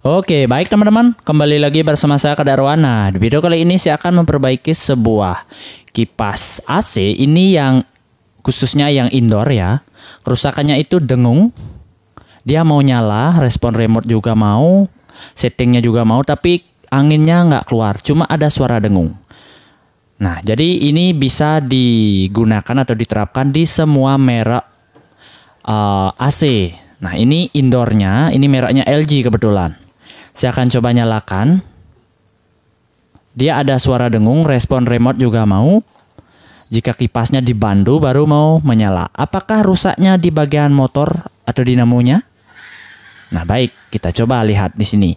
Oke, baik teman-teman, kembali lagi bersama saya Darwana. Di video kali ini saya akan memperbaiki sebuah kipas AC ini yang khususnya yang indoor ya. Kerusakannya itu dengung. Dia mau nyala, respon remote juga mau, settingnya juga mau, tapi anginnya nggak keluar, cuma ada suara dengung. Nah, jadi ini bisa digunakan atau diterapkan di semua merek uh, eh, AC. Nah, ini indoornya, ini mereknya LG kebetulan. Saya akan coba nyalakan. Dia ada suara dengung, respon remote juga mau. Jika kipasnya dibandu baru mau menyala. Apakah rusaknya di bagian motor atau dinamonya? Nah, baik, kita coba lihat di sini.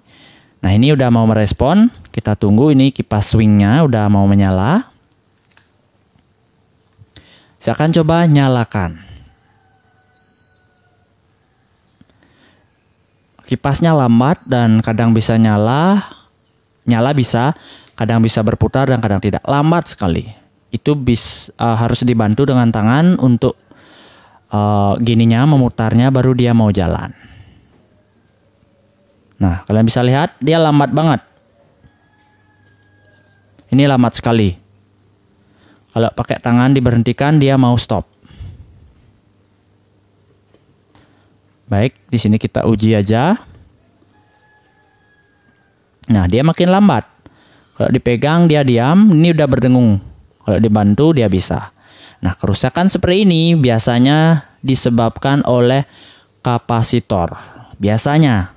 Nah, ini udah mau merespon. Kita tunggu ini kipas swingnya udah mau menyala. Saya akan coba nyalakan. Kipasnya lambat dan kadang bisa nyala, nyala bisa, kadang bisa berputar dan kadang tidak. Lambat sekali. Itu bis uh, harus dibantu dengan tangan untuk uh, gininya memutarnya baru dia mau jalan. Nah, kalian bisa lihat dia lambat banget. Ini lambat sekali. Kalau pakai tangan diberhentikan dia mau stop. Baik, di sini kita uji aja. Nah, dia makin lambat. Kalau dipegang dia diam, ini udah berdengung. Kalau dibantu dia bisa. Nah, kerusakan seperti ini biasanya disebabkan oleh kapasitor. Biasanya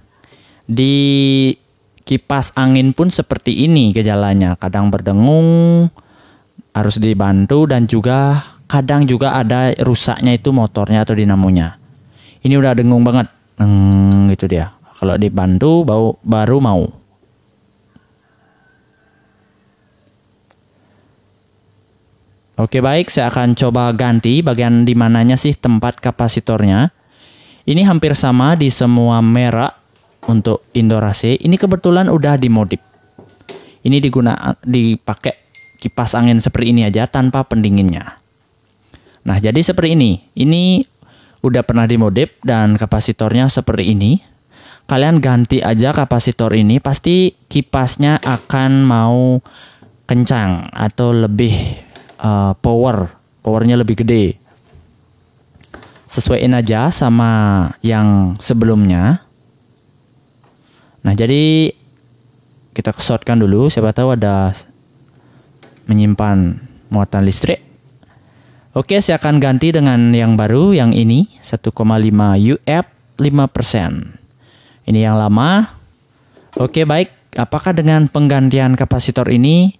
di kipas angin pun seperti ini gejalanya. Kadang berdengung, harus dibantu dan juga kadang juga ada rusaknya itu motornya atau dinamonya ini udah dengung banget hmm, gitu dia kalau dibantu baru baru mau Oke baik, saya akan coba ganti bagian dimananya sih tempat kapasitornya. Ini hampir sama di semua merah untuk indoor AC. Ini kebetulan udah dimodif. Ini digunakan dipakai kipas angin seperti ini aja tanpa pendinginnya. Nah, jadi seperti ini. Ini udah pernah dimodif dan kapasitornya seperti ini, kalian ganti aja kapasitor ini pasti kipasnya akan mau kencang atau lebih uh, power, powernya lebih gede. Sesuaiin aja sama yang sebelumnya. Nah, jadi kita kesortkan dulu siapa tahu ada menyimpan muatan listrik Oke, saya akan ganti dengan yang baru, yang ini 1,5 UF 5%. Ini yang lama. Oke, baik. Apakah dengan penggantian kapasitor ini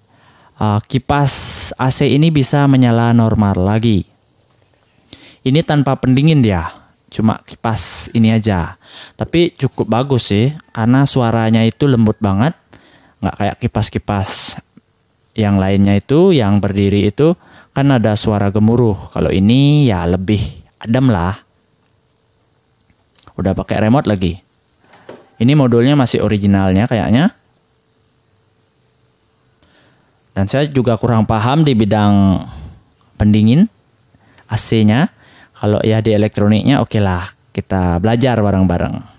uh, kipas AC ini bisa menyala normal lagi? Ini tanpa pendingin dia, cuma kipas ini aja. Tapi cukup bagus sih karena suaranya itu lembut banget, nggak kayak kipas-kipas yang lainnya itu yang berdiri itu kan ada suara gemuruh. Kalau ini ya lebih adem lah. Udah pakai remote lagi. Ini modulnya masih originalnya kayaknya. Dan saya juga kurang paham di bidang pendingin AC-nya. Kalau ya di elektroniknya oke okay lah kita belajar bareng-bareng.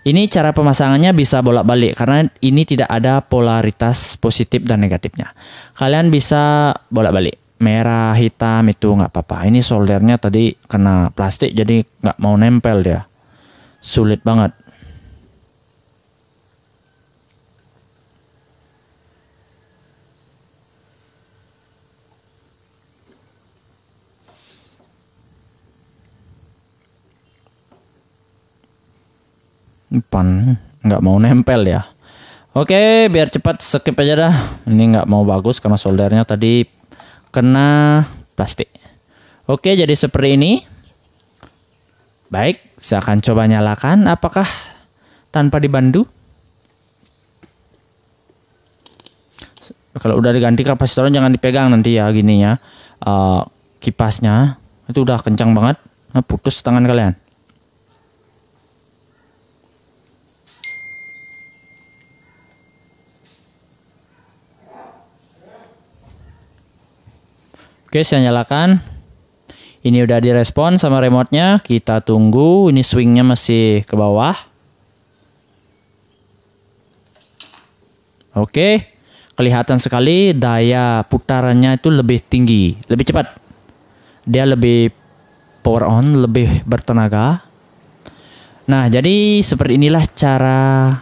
Ini cara pemasangannya bisa bolak-balik karena ini tidak ada polaritas positif dan negatifnya. Kalian bisa bolak-balik. Merah, hitam itu nggak apa-apa. Ini soldernya tadi kena plastik jadi nggak mau nempel dia. Sulit banget. Depan nggak mau nempel ya. Oke, biar cepat skip aja dah. Ini nggak mau bagus karena soldernya tadi kena plastik. Oke, jadi seperti ini. Baik, saya akan coba nyalakan. Apakah tanpa dibantu? Kalau udah diganti kapasitornya jangan dipegang nanti ya gini ya. Uh, eh, kipasnya itu udah kencang banget. Nah, putus tangan kalian. Oke, saya nyalakan. Ini udah direspon sama remote Kita tunggu. Ini swingnya masih ke bawah. Oke. Kelihatan sekali daya putarannya itu lebih tinggi. Lebih cepat. Dia lebih power on. Lebih bertenaga. Nah, jadi seperti inilah cara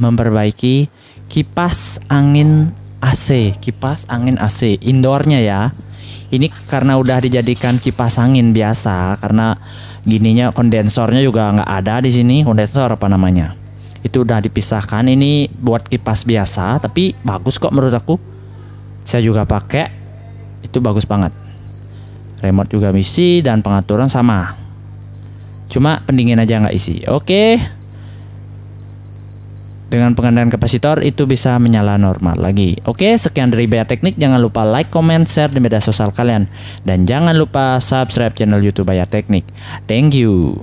memperbaiki kipas angin AC. Kipas angin AC. Indoornya ya ini karena udah dijadikan kipas angin biasa karena gininya kondensornya juga nggak ada di sini kondensor apa namanya itu udah dipisahkan ini buat kipas biasa tapi bagus kok menurut aku saya juga pakai itu bagus banget remote juga misi dan pengaturan sama cuma pendingin aja nggak isi oke okay. Dengan pengendalian kapasitor itu bisa menyala normal lagi. Oke, sekian dari Bea Teknik. Jangan lupa like, comment, share di media sosial kalian dan jangan lupa subscribe channel YouTube Bayar Teknik. Thank you.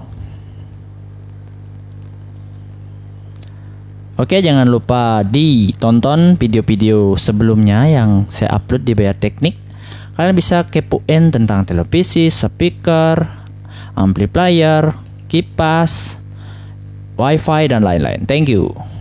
Oke, jangan lupa ditonton video-video sebelumnya yang saya upload di Bayar Teknik. Kalian bisa kepoin tentang televisi, speaker, amplifier, kipas, wifi, dan lain-lain. Thank you.